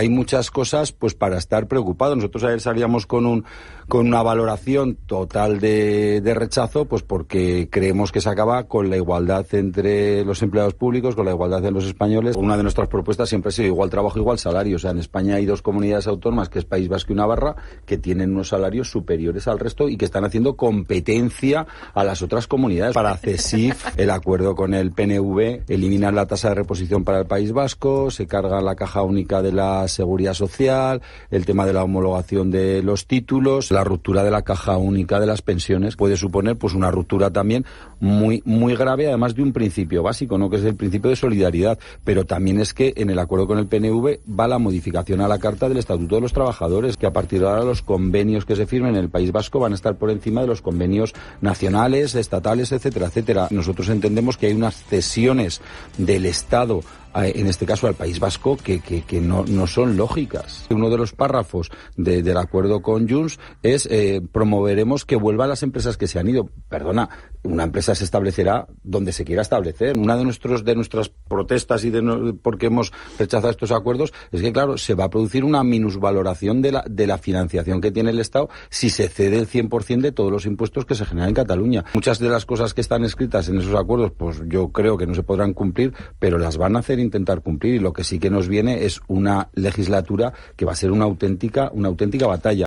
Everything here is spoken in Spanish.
hay muchas cosas pues para estar preocupados. Nosotros ayer salíamos con un con una valoración total de, rechazo, pues porque creemos que se acaba con la igualdad entre los empleados públicos, con la igualdad de los españoles. Una de nuestras propuestas siempre ha sido igual trabajo, igual salario. O sea, en España hay dos comunidades autónomas, que es País Vasco y Navarra, que tienen unos salarios superiores al resto y que están haciendo competencia a las otras comunidades. Para CESIF, el acuerdo con el PNV eliminar la tasa de reposición para el País Vasco, se carga la caja única de las seguridad social, el tema de la homologación de los títulos, la ruptura de la caja única de las pensiones puede suponer pues una ruptura también muy muy grave además de un principio básico, no que es el principio de solidaridad, pero también es que en el acuerdo con el PNV va la modificación a la carta del Estatuto de los Trabajadores que a partir de ahora los convenios que se firmen en el País Vasco van a estar por encima de los convenios nacionales, estatales, etcétera, etcétera. Nosotros entendemos que hay unas cesiones del Estado en este caso al País Vasco, que, que, no, no, son lógicas. Uno de los párrafos del acuerdo con Junts es eh, promoveremos que vuelvan las empresas que se han ido. Perdona, una empresa se establecerá donde se quiera establecer. Una de nuestros de nuestras protestas y de porque hemos rechazado estos acuerdos es que claro, se va a producir una minusvaloración de la de la financiación que tiene el Estado si se cede el 100% de todos los impuestos que se generan en Cataluña. Muchas de las cosas que están escritas en esos acuerdos, pues yo creo que no se podrán cumplir, pero las van a hacer intentar cumplir y lo que sí que nos viene es una legislatura que va a ser una auténtica, una auténtica batalla.